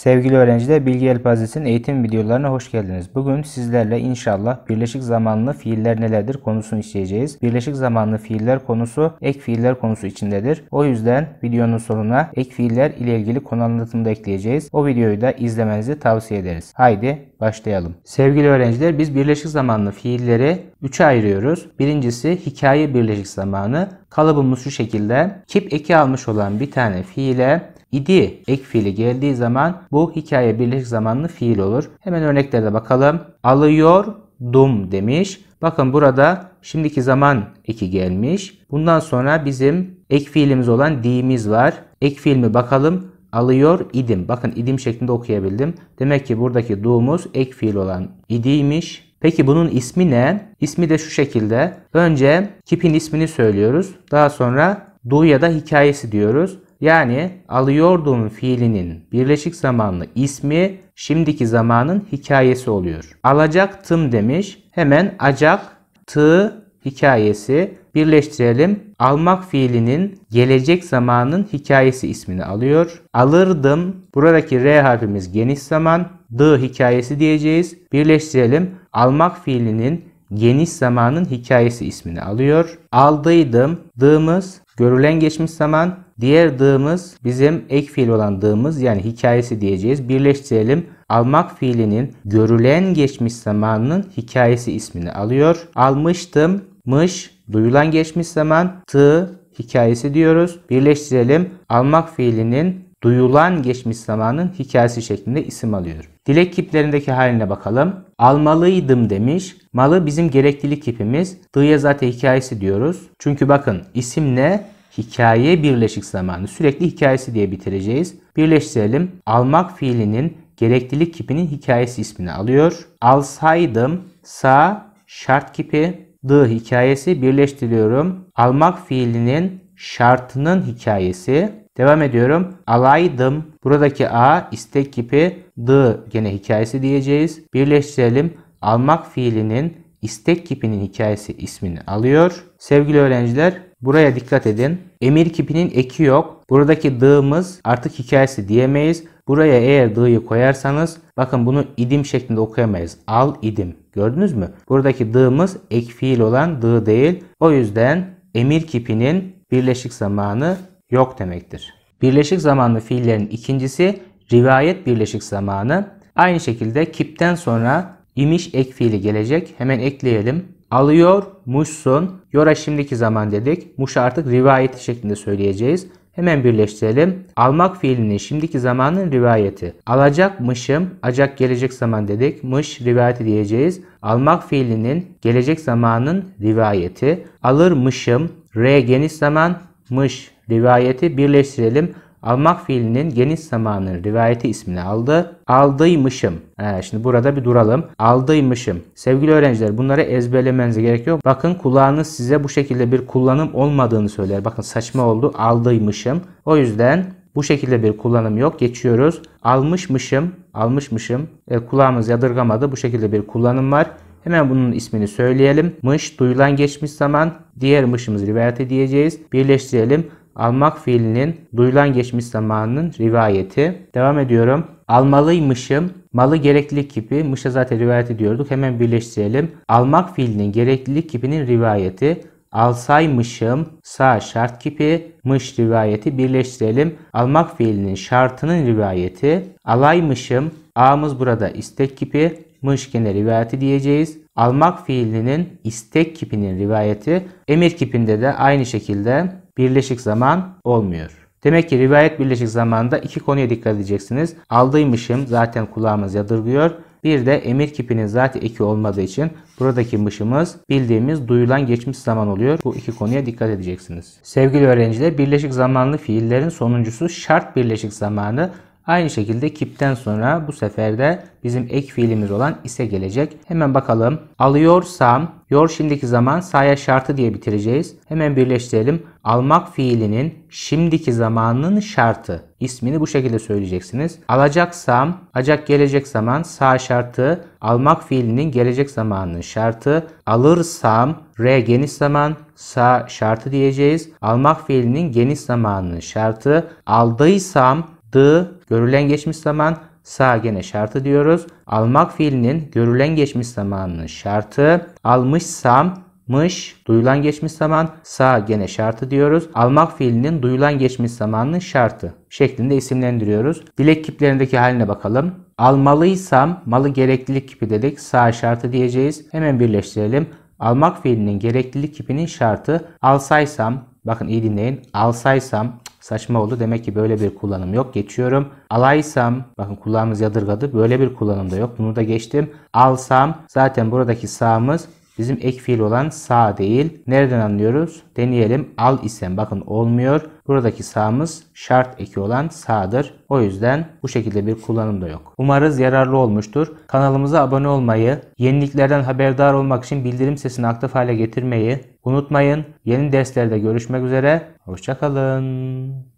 Sevgili öğrenciler, Bilgi Elpazesi'nin eğitim videolarına hoş geldiniz. Bugün sizlerle inşallah birleşik zamanlı fiiller nelerdir konusunu işleyeceğiz. Birleşik zamanlı fiiller konusu ek fiiller konusu içindedir. O yüzden videonun sonuna ek fiiller ile ilgili konu anlatımı da ekleyeceğiz. O videoyu da izlemenizi tavsiye ederiz. Haydi başlayalım. Sevgili öğrenciler, biz birleşik zamanlı fiilleri 3'e ayırıyoruz. Birincisi hikaye birleşik zamanı. Kalıbımız şu şekilde. Kip eki almış olan bir tane fiile idi ek fiili geldiği zaman bu hikaye birleşik zamanlı fiil olur. Hemen örneklerde bakalım. Alıyor dum demiş. Bakın burada şimdiki zaman eki gelmiş. Bundan sonra bizim ek fiilimiz olan di'miz var. Ek fiilimi bakalım? Alıyor idim. Bakın idim şeklinde okuyabildim. Demek ki buradaki do'muz ek fiil olan idiymiş. Peki bunun ismi ne? İsmi de şu şekilde. Önce kipin ismini söylüyoruz. Daha sonra du ya da hikayesi diyoruz. Yani alıyordum fiilinin birleşik zamanlı ismi şimdiki zamanın hikayesi oluyor. Alacaktım demiş. Hemen acak tı hikayesi birleştirelim. Almak fiilinin gelecek zamanın hikayesi ismini alıyor. Alırdım. Buradaki R harfimiz geniş zaman. D hikayesi diyeceğiz. Birleştirelim. Almak fiilinin geniş zamanın hikayesi ismini alıyor. Aldıydım. D'ımız Görülen geçmiş zaman diğer dığımız bizim ek fiil olan dığımız yani hikayesi diyeceğiz. Birleştirelim. Almak fiilinin görülen geçmiş zamanının hikayesi ismini alıyor. Almıştım, mış, duyulan geçmiş zaman, tı, hikayesi diyoruz. Birleştirelim. Almak fiilinin duyulan geçmiş zamanın hikayesi şeklinde isim alıyor. Dilek kiplerindeki haline bakalım. Almalıydım demiş. Malı bizim gereklilik kipimiz. Dı'ya zaten hikayesi diyoruz. Çünkü bakın isimle hikaye birleşik zamanı. Sürekli hikayesi diye bitireceğiz. Birleştirelim. Almak fiilinin gereklilik kipinin hikayesi ismini alıyor. Alsaydım sa şart kipi dı hikayesi birleştiriyorum. Almak fiilinin şartının hikayesi Devam ediyorum. Alaydım. Buradaki A istek kipi D gene hikayesi diyeceğiz. Birleştirelim. Almak fiilinin istek kipinin hikayesi ismini alıyor. Sevgili öğrenciler buraya dikkat edin. Emir kipinin eki yok. Buradaki dığımız artık hikayesi diyemeyiz. Buraya eğer dığı koyarsanız bakın bunu idim şeklinde okuyamayız. Al idim. Gördünüz mü? Buradaki dığımız ek fiil olan dı değil. O yüzden emir kipinin birleşik zamanı yok demektir. Birleşik zamanlı fiillerin ikincisi rivayet birleşik zamanı. Aynı şekilde kipten sonra imiş ek fiili gelecek. Hemen ekleyelim. Alıyor, muşsun. Yora şimdiki zaman dedik. Muş artık rivayet şeklinde söyleyeceğiz. Hemen birleştirelim. Almak fiilinin şimdiki zamanın rivayeti. Alacak mışım, acak gelecek zaman dedik. Mış rivayeti diyeceğiz. Almak fiilinin gelecek zamanın rivayeti. Alırmışım, R geniş zaman, mış rivayeti birleştirelim. Almak fiilinin geniş zamanın rivayeti ismini aldı. Aldıymışım. Ee, şimdi burada bir duralım. Aldıymışım. Sevgili öğrenciler bunları ezberlemenize gerek yok. Bakın kulağınız size bu şekilde bir kullanım olmadığını söyler. Bakın saçma oldu. Aldıymışım. O yüzden bu şekilde bir kullanım yok. Geçiyoruz. Almışmışım. Almışmışım. E, kulağımız yadırgamadı. Bu şekilde bir kullanım var. Hemen bunun ismini söyleyelim. Mış duyulan geçmiş zaman diğer mışımız rivayete diyeceğiz. Birleştirelim. Almak fiilinin duyulan geçmiş zamanının rivayeti. Devam ediyorum. Almalıymışım. Malı gereklilik kipi. Mışa zaten rivayet ediyorduk. Hemen birleştirelim. Almak fiilinin gereklilik kipinin rivayeti. Alsaymışım sağ şart kipi mış rivayeti birleştirelim. Almak fiilinin şartının rivayeti. Alaymışım a'mız burada istek kipi mışkene rivayeti diyeceğiz. Almak fiilinin istek kipinin rivayeti emir kipinde de aynı şekilde birleşik zaman olmuyor. Demek ki rivayet birleşik zamanda iki konuya dikkat edeceksiniz. Aldıymışım zaten kulağımız yadırgıyor. Bir de emir kipinin zaten eki olmadığı için buradaki mışımız bildiğimiz duyulan geçmiş zaman oluyor. Bu iki konuya dikkat edeceksiniz. Sevgili öğrenciler birleşik zamanlı fiillerin sonuncusu şart birleşik zamanı Aynı şekilde kipten sonra bu sefer de bizim ek fiilimiz olan ise gelecek. Hemen bakalım. Alıyorsam yor şimdiki zaman saya şartı diye bitireceğiz. Hemen birleştirelim. Almak fiilinin şimdiki zamanının şartı. ismini bu şekilde söyleyeceksiniz. Alacaksam, acak gelecek zaman sağ şartı, almak fiilinin gelecek zamanının şartı, alırsam, re geniş zaman, sağ şartı diyeceğiz. Almak fiilinin geniş zamanının şartı, aldıysam, d Görülen geçmiş zaman sağ gene şartı diyoruz. Almak fiilinin görülen geçmiş zamanının şartı almışsam mış duyulan geçmiş zaman sağ gene şartı diyoruz. Almak fiilinin duyulan geçmiş zamanının şartı şeklinde isimlendiriyoruz. Dilek kiplerindeki haline bakalım. Almalıysam malı gereklilik kipi dedik. Sağ şartı diyeceğiz. Hemen birleştirelim. Almak fiilinin gereklilik kipinin şartı alsaysam bakın iyi dinleyin alsaysam Saçma oldu. Demek ki böyle bir kullanım yok. Geçiyorum. Alaysam bakın kulağımız yadırgadı. Böyle bir kullanım da yok. Bunu da geçtim. Alsam zaten buradaki sağımız bizim ek fiil olan sağ değil. Nereden anlıyoruz? Deneyelim. Al isem bakın olmuyor. Buradaki sağımız şart eki olan sağdır. O yüzden bu şekilde bir kullanım da yok. Umarız yararlı olmuştur. Kanalımıza abone olmayı, yeniliklerden haberdar olmak için bildirim sesini aktif hale getirmeyi unutmayın. Yeni derslerde görüşmek üzere. Hoşçakalın.